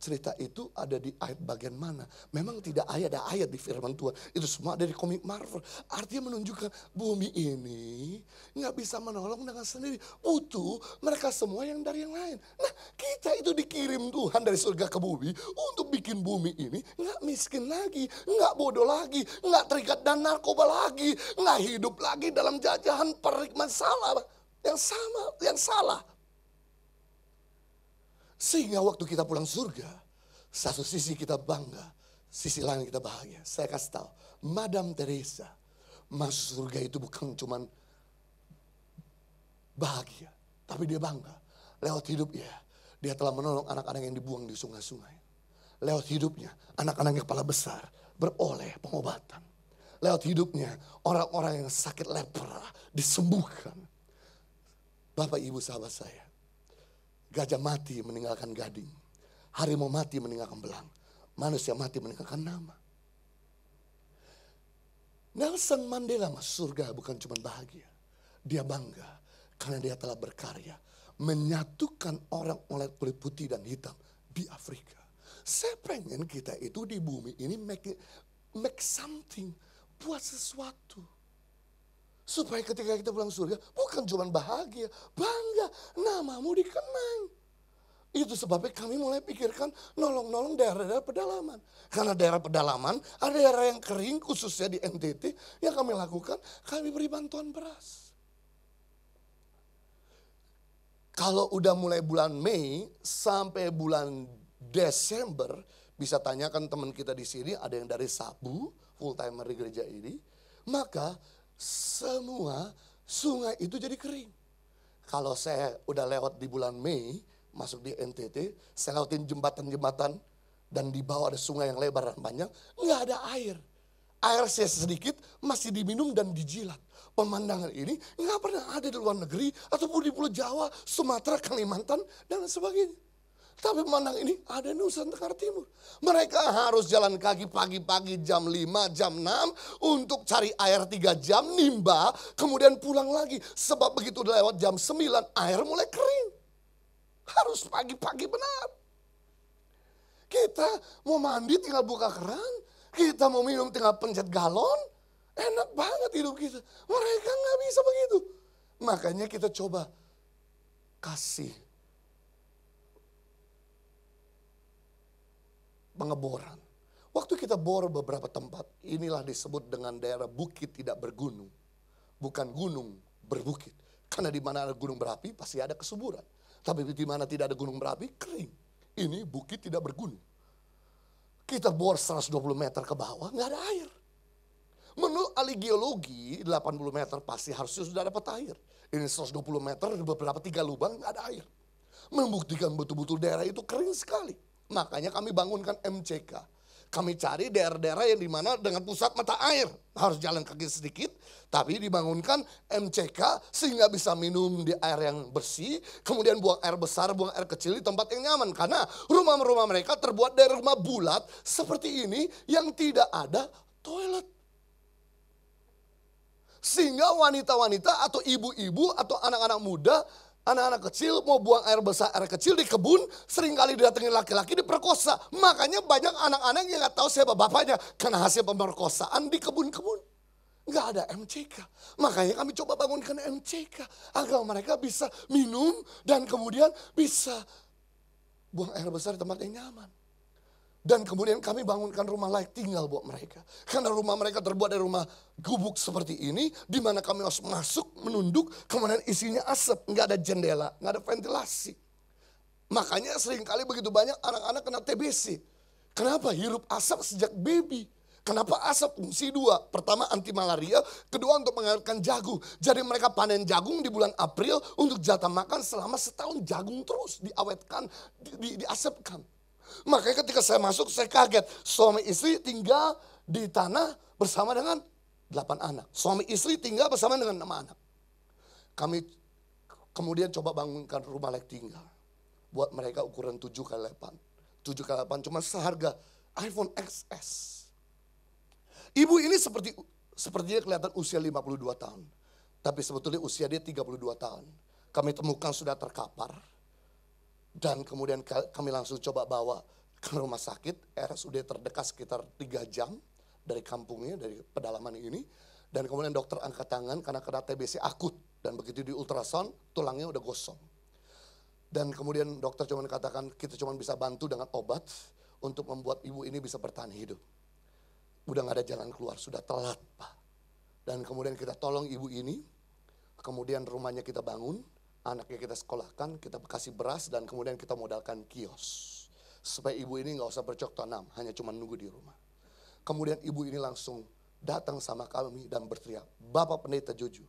cerita itu ada di ayat bagian mana. Memang tidak ayat, ada ayat di firman Tuhan. Itu semua dari komik Marvel. Artinya menunjukkan bumi ini nggak bisa menolong dengan sendiri. Butuh mereka semua yang dari yang lain. Nah kita itu dikirim Tuhan dari surga ke bumi untuk bikin bumi ini nggak miskin lagi, nggak bodoh lagi, nggak terikat dan narkoba lagi, nggak hidup lagi dalam jajahan perik masalah yang sama, yang salah. Sehingga waktu kita pulang surga, satu sisi kita bangga, sisi lain kita bahagia. Saya kasih tahu, Madam Teresa masuk surga itu bukan cuma bahagia, tapi dia bangga. Lewat hidupnya, dia telah menolong anak-anak yang dibuang di sungai-sungai. Lewat hidupnya, anak-anak yang kepala besar beroleh pengobatan. Lewat hidupnya, orang-orang yang sakit lepra disembuhkan. Bapak, Ibu, sahabat saya, Gajah mati meninggalkan gading. Harimau mati meninggalkan belang. Manusia mati meninggalkan nama. Nelson Mandela mas surga bukan cuma bahagia. Dia bangga karena dia telah berkarya menyatukan orang oleh kulit putih dan hitam di Afrika. Saya pengen kita itu di bumi ini make, make something, buat sesuatu. Supaya ketika kita pulang surga, bukan cuma bahagia, bangga, namamu dikenang. Itu sebabnya kami mulai pikirkan nolong-nolong daerah-daerah pedalaman. Karena daerah pedalaman ada daerah yang kering khususnya di NTT yang kami lakukan, kami beri bantuan beras. Kalau udah mulai bulan Mei sampai bulan Desember, bisa tanyakan teman kita di sini, ada yang dari Sabu, full timer di gereja ini. Maka semua sungai itu jadi kering. Kalau saya udah lewat di bulan Mei, masuk di NTT, saya lewatin jembatan-jembatan, dan di bawah ada sungai yang lebar dan panjang, nggak ada air. Air saya sedikit, masih diminum dan dijilat. Pemandangan ini nggak pernah ada di luar negeri, ataupun di Pulau Jawa, Sumatera, Kalimantan, dan sebagainya. Tapi memandang ini ada Nusa Tenggara Timur. Mereka harus jalan kaki pagi-pagi jam 5, jam 6 untuk cari air 3 jam, nimba, kemudian pulang lagi. Sebab begitu lewat jam 9, air mulai kering. Harus pagi-pagi benar. Kita mau mandi tinggal buka keran, kita mau minum tinggal pencet galon. Enak banget hidup kita. Mereka nggak bisa begitu. Makanya kita coba kasih pengeboran. Waktu kita bor beberapa tempat, inilah disebut dengan daerah bukit tidak bergunung. Bukan gunung, berbukit. Karena di mana ada gunung berapi, pasti ada kesuburan. Tapi di mana tidak ada gunung berapi, kering. Ini bukit tidak bergunung. Kita bor 120 meter ke bawah, nggak ada air. Menurut ahli geologi, 80 meter pasti harusnya sudah dapat air. Ini 120 meter, beberapa tiga lubang, nggak ada air. Membuktikan betul-betul daerah itu kering sekali Makanya kami bangunkan MCK. Kami cari daerah-daerah yang dimana dengan pusat mata air. Harus jalan kaki sedikit, tapi dibangunkan MCK sehingga bisa minum di air yang bersih. Kemudian buang air besar, buang air kecil di tempat yang nyaman. Karena rumah-rumah mereka terbuat dari rumah bulat seperti ini yang tidak ada toilet. Sehingga wanita-wanita atau ibu-ibu atau anak-anak muda Anak-anak kecil mau buang air besar, air kecil di kebun, seringkali didatengin laki-laki diperkosa. Makanya banyak anak-anak yang gak tahu siapa bapaknya karena hasil pemerkosaan di kebun-kebun. Gak ada MCK. Makanya kami coba bangunkan MCK. Agar mereka bisa minum dan kemudian bisa buang air besar di tempat yang nyaman. Dan kemudian kami bangunkan rumah layak tinggal buat mereka. Karena rumah mereka terbuat dari rumah gubuk seperti ini. di mana kami harus masuk, menunduk. Kemudian isinya asap. Nggak ada jendela, nggak ada ventilasi. Makanya seringkali begitu banyak anak-anak kena TBC. Kenapa? Hirup asap sejak baby. Kenapa asap fungsi dua? Pertama anti malaria, kedua untuk mengalirkan jagung. Jadi mereka panen jagung di bulan April untuk jatah makan selama setahun jagung terus diawetkan, di, di, diasapkan. Makanya ketika saya masuk saya kaget. Suami istri tinggal di tanah bersama dengan delapan anak. Suami istri tinggal bersama dengan enam anak. Kami kemudian coba bangunkan rumah layak tinggal. Buat mereka ukuran 7 kali 8. 7 kali 8 cuma seharga iPhone XS. Ibu ini seperti sepertinya kelihatan usia 52 tahun. Tapi sebetulnya usia dia 32 tahun. Kami temukan sudah terkapar dan kemudian kami langsung coba bawa ke rumah sakit, RSUD terdekat sekitar tiga jam dari kampungnya, dari pedalaman ini. Dan kemudian dokter angkat tangan karena kena TBC akut. Dan begitu di ultrason tulangnya udah gosong. Dan kemudian dokter cuma katakan, kita cuma bisa bantu dengan obat untuk membuat ibu ini bisa bertahan hidup. Udah gak ada jalan keluar, sudah telat Pak. Dan kemudian kita tolong ibu ini, kemudian rumahnya kita bangun, anaknya kita sekolahkan, kita kasih beras dan kemudian kita modalkan kios. Supaya ibu ini nggak usah bercok tanam, hanya cuma nunggu di rumah. Kemudian ibu ini langsung datang sama kami dan berteriak, Bapak Pendeta Jojo,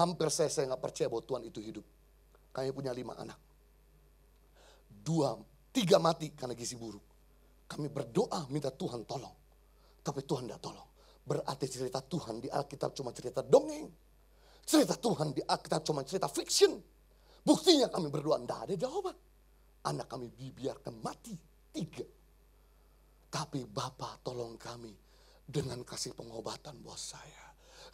hampir saya saya nggak percaya bahwa Tuhan itu hidup. Kami punya lima anak. Dua, tiga mati karena gizi buruk. Kami berdoa minta Tuhan tolong. Tapi Tuhan tidak tolong. Berarti cerita Tuhan di Alkitab cuma cerita dongeng Cerita Tuhan di Alkitab cuma cerita fiction. Buktinya kami berdua tidak ada jawaban. Anak kami dibiarkan mati, tiga. Tapi Bapak tolong kami dengan kasih pengobatan buat saya.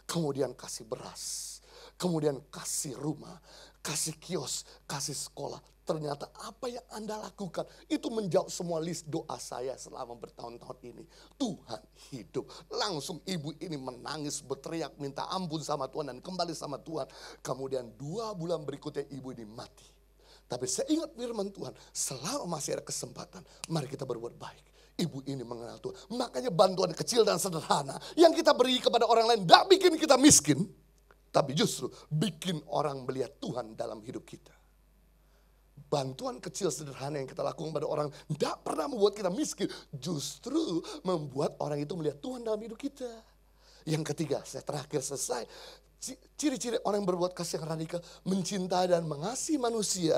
Kemudian kasih beras, kemudian kasih rumah, kasih kios, kasih sekolah. Ternyata apa yang Anda lakukan itu menjawab semua list doa saya selama bertahun-tahun ini. Tuhan hidup. Langsung ibu ini menangis, berteriak, minta ampun sama Tuhan dan kembali sama Tuhan. Kemudian dua bulan berikutnya ibu ini mati. Tapi saya ingat firman Tuhan, selama masih ada kesempatan, mari kita berbuat baik. Ibu ini mengenal Tuhan. Makanya bantuan kecil dan sederhana yang kita beri kepada orang lain, tidak bikin kita miskin tapi justru bikin orang melihat Tuhan dalam hidup kita. Bantuan kecil sederhana yang kita lakukan pada orang tidak pernah membuat kita miskin. Justru membuat orang itu melihat Tuhan dalam hidup kita. Yang ketiga, saya terakhir selesai. Ciri-ciri orang yang berbuat kasih yang radikal, mencintai dan mengasihi manusia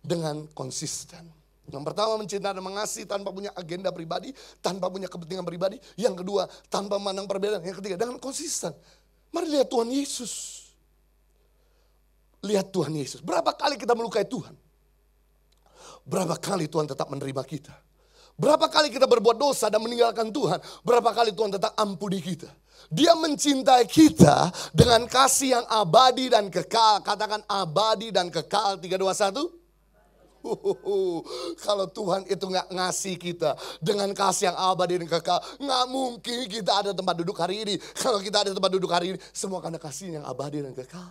dengan konsisten. Yang pertama mencintai dan mengasihi tanpa punya agenda pribadi, tanpa punya kepentingan pribadi. Yang kedua tanpa memandang perbedaan. Yang ketiga dengan konsisten. Mari lihat Tuhan Yesus. Lihat Tuhan Yesus. Berapa kali kita melukai Tuhan? Berapa kali Tuhan tetap menerima kita? Berapa kali kita berbuat dosa dan meninggalkan Tuhan? Berapa kali Tuhan tetap ampuni kita? Dia mencintai kita dengan kasih yang abadi dan kekal. Katakan abadi dan kekal. 321. Kalau Tuhan itu nggak ngasih kita dengan kasih yang abadi dan kekal, nggak mungkin kita ada tempat duduk hari ini. Kalau kita ada tempat duduk hari ini, semua karena kasih yang abadi dan kekal.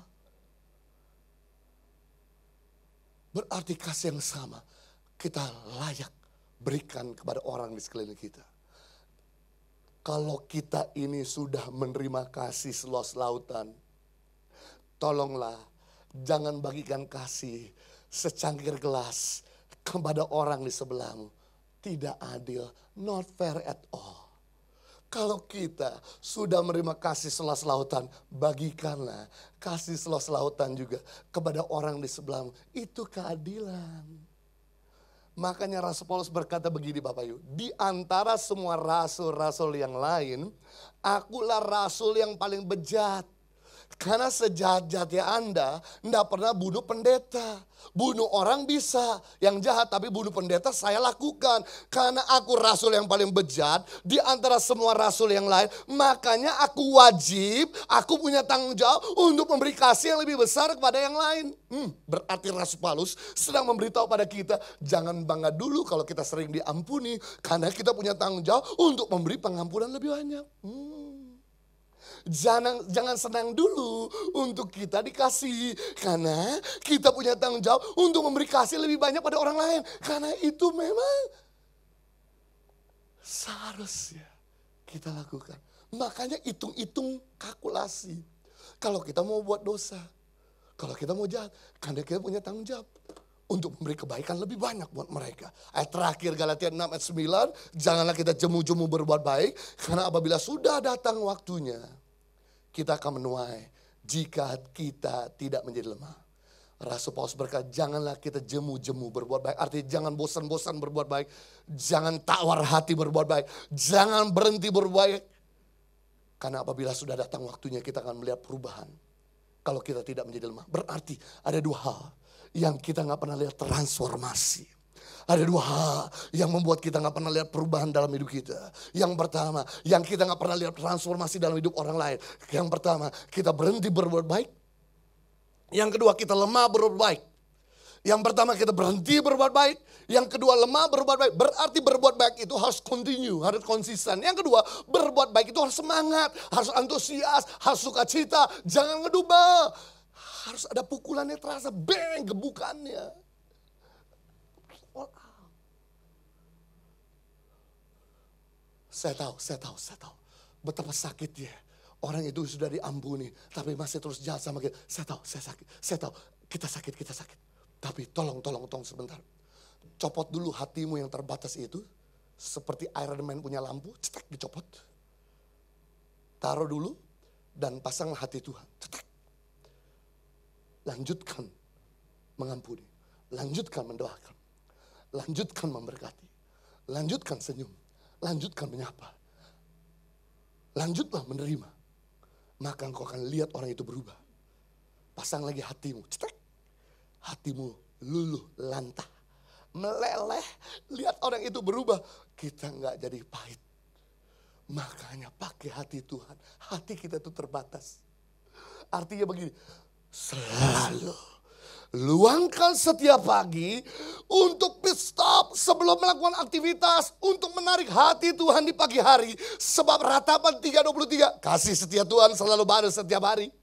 Berarti kasih yang sama kita layak berikan kepada orang di sekeliling kita. Kalau kita ini sudah menerima kasih seluas lautan, tolonglah jangan bagikan kasih secangkir gelas kepada orang di sebelahmu. Tidak adil, not fair at all. Kalau kita sudah menerima kasih selas lautan, bagikanlah kasih selas lautan juga kepada orang di sebelahmu. Itu keadilan. Makanya Rasul Paulus berkata begini Bapak Yu, di antara semua rasul-rasul yang lain, akulah rasul yang paling bejat. Karena sejahat-jahatnya Anda, tidak pernah bunuh pendeta. Bunuh orang bisa, yang jahat tapi bunuh pendeta saya lakukan. Karena aku rasul yang paling bejat di antara semua rasul yang lain. Makanya aku wajib, aku punya tanggung jawab untuk memberi kasih yang lebih besar kepada yang lain. Hmm, berarti Rasul Paulus sedang memberitahu pada kita, jangan bangga dulu kalau kita sering diampuni. Karena kita punya tanggung jawab untuk memberi pengampunan lebih banyak. Hmm. Jangan jangan senang dulu untuk kita dikasih karena kita punya tanggung jawab untuk memberi kasih lebih banyak pada orang lain karena itu memang seharusnya kita lakukan. Makanya hitung-hitung kalkulasi. Kalau kita mau buat dosa, kalau kita mau jahat, karena kita punya tanggung jawab untuk memberi kebaikan lebih banyak buat mereka. Ayat terakhir Galatia 6 ayat 9, janganlah kita jemu-jemu berbuat baik karena apabila sudah datang waktunya kita akan menuai jika kita tidak menjadi lemah. Rasul Paulus berkata, janganlah kita jemu-jemu berbuat baik. Artinya jangan bosan-bosan berbuat baik. Jangan tawar hati berbuat baik. Jangan berhenti berbuat baik. Karena apabila sudah datang waktunya kita akan melihat perubahan. Kalau kita tidak menjadi lemah. Berarti ada dua hal yang kita nggak pernah lihat transformasi. Ada dua hal yang membuat kita nggak pernah lihat perubahan dalam hidup kita. Yang pertama, yang kita nggak pernah lihat transformasi dalam hidup orang lain. Yang pertama, kita berhenti berbuat baik. Yang kedua, kita lemah berbuat baik. Yang pertama kita berhenti berbuat baik. Yang kedua lemah berbuat baik. Berarti berbuat baik itu harus continue, harus konsisten. Yang kedua berbuat baik itu harus semangat, harus antusias, harus sukacita. Jangan ngedubah. Harus ada pukulannya terasa, bang, gebukannya all out. Saya tahu, saya tahu, saya tahu. Betapa sakitnya. Orang itu sudah diampuni, tapi masih terus jahat sama kita. Saya tahu, saya sakit, saya tahu. Kita sakit, kita sakit. Tapi tolong, tolong, tolong sebentar. Copot dulu hatimu yang terbatas itu. Seperti Iron Man punya lampu, cetek dicopot. Taruh dulu, dan pasanglah hati Tuhan. Cetek. Lanjutkan mengampuni. Lanjutkan mendoakan. Lanjutkan memberkati. Lanjutkan senyum. Lanjutkan menyapa. Lanjutlah menerima. Maka engkau akan lihat orang itu berubah. Pasang lagi hatimu. Cetek. Hatimu luluh lantah. Meleleh. Lihat orang itu berubah. Kita nggak jadi pahit. Makanya pakai hati Tuhan. Hati kita itu terbatas. Artinya begini. Selalu luangkan setiap pagi untuk pit stop sebelum melakukan aktivitas untuk menarik hati Tuhan di pagi hari sebab ratapan 323 kasih setia Tuhan selalu baru setiap hari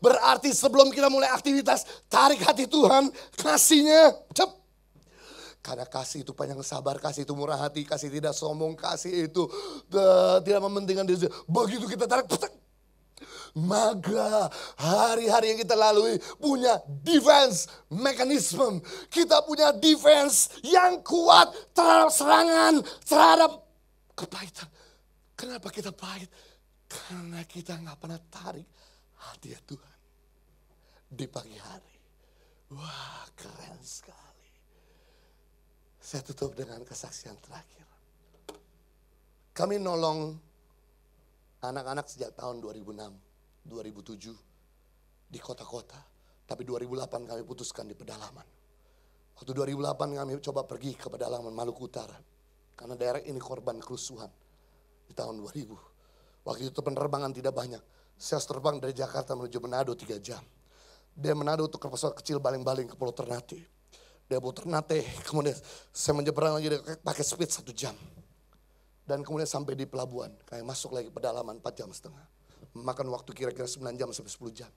berarti sebelum kita mulai aktivitas tarik hati Tuhan kasihnya cep karena kasih itu panjang sabar, kasih itu murah hati, kasih tidak sombong, kasih itu uh, tidak mementingkan diri. Begitu kita tarik, maka hari-hari yang kita lalui punya defense mechanism. Kita punya defense yang kuat terhadap serangan, terhadap kepahitan. Kenapa kita pahit? Karena kita nggak pernah tarik hati ya Tuhan di pagi hari. Wah keren sekali. Saya tutup dengan kesaksian terakhir. Kami nolong anak-anak sejak tahun 2006. 2007 di kota-kota. Tapi 2008 kami putuskan di pedalaman. Waktu 2008 kami coba pergi ke pedalaman Maluku Utara. Karena daerah ini korban kerusuhan di tahun 2000. Waktu itu penerbangan tidak banyak. Saya terbang dari Jakarta menuju Manado tiga jam. Dia Manado untuk pesawat kecil baling-baling ke Pulau Ternate. Dia Pulau Ternate kemudian saya menyeberang lagi pakai speed satu jam. Dan kemudian sampai di pelabuhan. kayak masuk lagi pedalaman empat jam setengah makan waktu kira-kira 9 jam sampai 10 jam.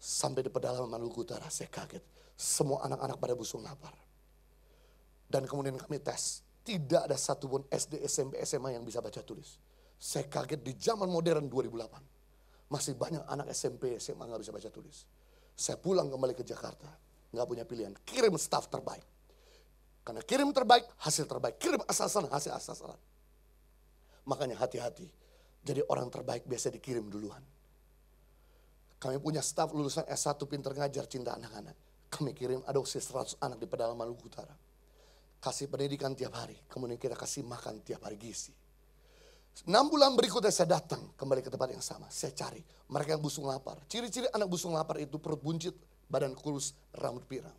Sampai di pedalaman Maluku Utara, saya kaget. Semua anak-anak pada busung lapar. Dan kemudian kami tes. Tidak ada satupun SD, SMP, SMA yang bisa baca tulis. Saya kaget di zaman modern 2008. Masih banyak anak SMP, SMA nggak bisa baca tulis. Saya pulang kembali ke Jakarta. Nggak punya pilihan. Kirim staff terbaik. Karena kirim terbaik, hasil terbaik. Kirim asal-asalan, hasil asal-asalan. Makanya hati-hati jadi orang terbaik biasa dikirim duluan. Kami punya staf lulusan S1 pinter ngajar cinta anak-anak. Kami kirim adopsi 100 anak di pedalaman Maluku Utara. Kasih pendidikan tiap hari, kemudian kita kasih makan tiap hari gizi. 6 bulan berikutnya saya datang kembali ke tempat yang sama. Saya cari mereka yang busung lapar. Ciri-ciri anak busung lapar itu perut buncit, badan kurus, rambut pirang.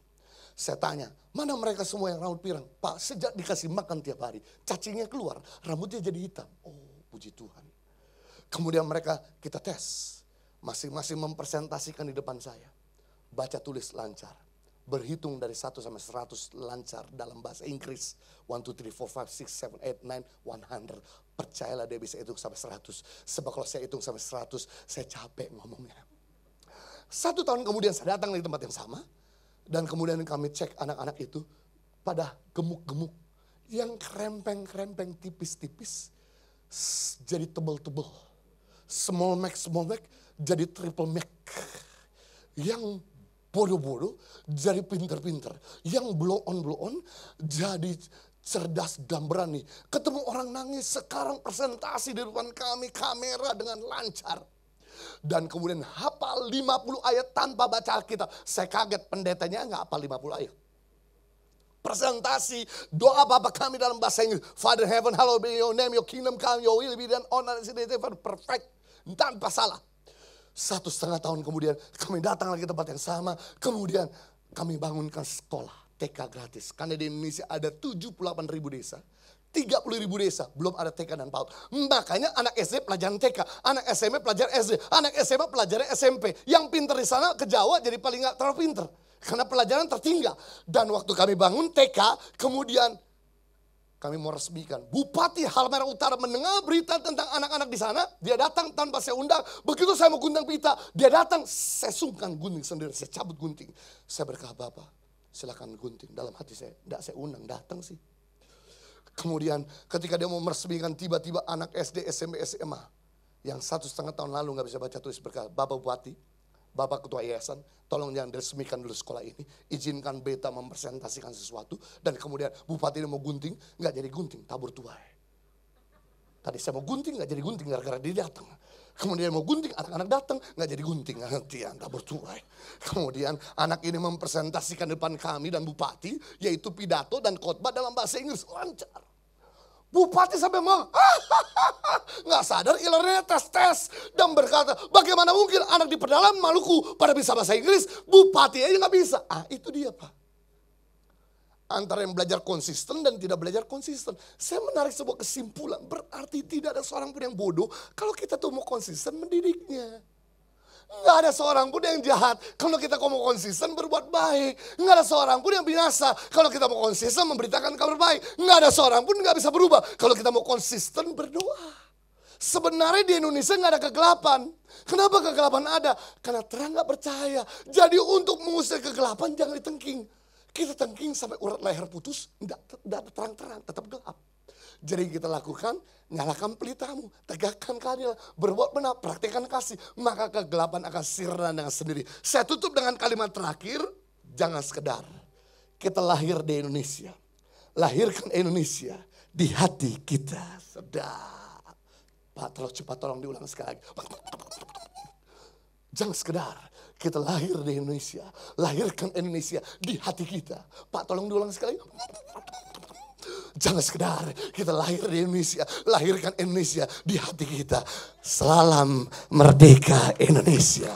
Saya tanya, mana mereka semua yang rambut pirang? Pak, sejak dikasih makan tiap hari, cacingnya keluar, rambutnya jadi hitam. Oh, puji Tuhan. Kemudian mereka kita tes. Masing-masing mempresentasikan di depan saya. Baca tulis lancar. Berhitung dari 1 sampai 100 lancar dalam bahasa Inggris. 1, 2, 3, 4, 5, 6, 7, 8, 9, 100. Percayalah dia bisa hitung sampai 100. Sebab kalau saya hitung sampai 100, saya capek ngomongnya. Satu tahun kemudian saya datang di tempat yang sama. Dan kemudian kami cek anak-anak itu pada gemuk-gemuk. Yang krempeng-krempeng tipis-tipis jadi tebel-tebel small Mac, small Mac jadi triple Mac. Yang bodoh-bodoh jadi pinter-pinter. Yang blow on, blow on jadi cerdas dan berani. Ketemu orang nangis, sekarang presentasi di depan kami, kamera dengan lancar. Dan kemudian hafal 50 ayat tanpa baca Alkitab. Saya kaget pendetanya nggak hafal 50 ayat presentasi doa Bapa kami dalam bahasa Inggris. Father heaven, hallowed be your name, your kingdom come, your will be done on earth as it is Perfect tanpa salah. Satu setengah tahun kemudian kami datang lagi ke tempat yang sama. Kemudian kami bangunkan sekolah TK gratis. Karena di Indonesia ada 78 ribu desa. 30 ribu desa, belum ada TK dan PAUD. Makanya anak SD pelajaran TK, anak SMP pelajaran SD, anak SMA pelajaran SMP. Yang pinter di sana ke Jawa jadi paling gak terlalu pinter. Karena pelajaran tertinggal. Dan waktu kami bangun TK, kemudian kami mau resmikan. Bupati Halmahera Utara mendengar berita tentang anak-anak di sana. Dia datang tanpa saya undang. Begitu saya mau gunting pita, dia datang. Saya sungkan gunting sendiri, saya cabut gunting. Saya berkata, Bapak, silakan gunting. Dalam hati saya, tidak saya undang, datang sih. Kemudian ketika dia mau meresmikan tiba-tiba anak SD, SMP, e, SMA. Yang satu setengah tahun lalu nggak bisa baca tulis berkata, Bapak Bupati, Bapak Ketua Yayasan, tolong jangan resmikan dulu sekolah ini. Izinkan beta mempresentasikan sesuatu. Dan kemudian bupati ini mau gunting, nggak jadi gunting, tabur tuai. Tadi saya mau gunting, nggak jadi gunting, gara-gara dia datang. Kemudian mau gunting, anak-anak datang, nggak jadi gunting, nanti tabur tuai. Kemudian anak ini mempresentasikan depan kami dan bupati, yaitu pidato dan khotbah dalam bahasa Inggris lancar. Bupati sampai mau. nggak sadar ilernya tes-tes dan berkata bagaimana mungkin anak di pedalaman Maluku pada bisa bahasa Inggris bupati aja nggak bisa ah itu dia pak antara yang belajar konsisten dan tidak belajar konsisten saya menarik sebuah kesimpulan berarti tidak ada seorang pun yang bodoh kalau kita tuh mau konsisten mendidiknya Nggak ada seorang pun yang jahat. Kalau kita mau konsisten berbuat baik. Nggak ada seorang pun yang binasa. Kalau kita mau konsisten memberitakan kabar baik. Nggak ada seorang pun nggak bisa berubah. Kalau kita mau konsisten berdoa. Sebenarnya di Indonesia nggak ada kegelapan. Kenapa kegelapan ada? Karena terang nggak percaya. Jadi untuk mengusir kegelapan jangan ditengking. Kita tengking sampai urat leher putus, nggak terang-terang, tetap gelap. Jadi kita lakukan, nyalakan pelitamu, tegakkan keadilan, berbuat benar, praktekkan kasih. Maka kegelapan akan sirna dengan sendiri. Saya tutup dengan kalimat terakhir, jangan sekedar. Kita lahir di Indonesia. Lahirkan Indonesia di hati kita. Sedap. Pak, terlalu cepat tolong diulang sekali lagi. Jangan sekedar kita lahir di Indonesia. Lahirkan Indonesia di hati kita. Pak, tolong diulang sekali. lagi. Jangan sekedar kita lahir di Indonesia, lahirkan Indonesia di hati kita. Salam Merdeka Indonesia.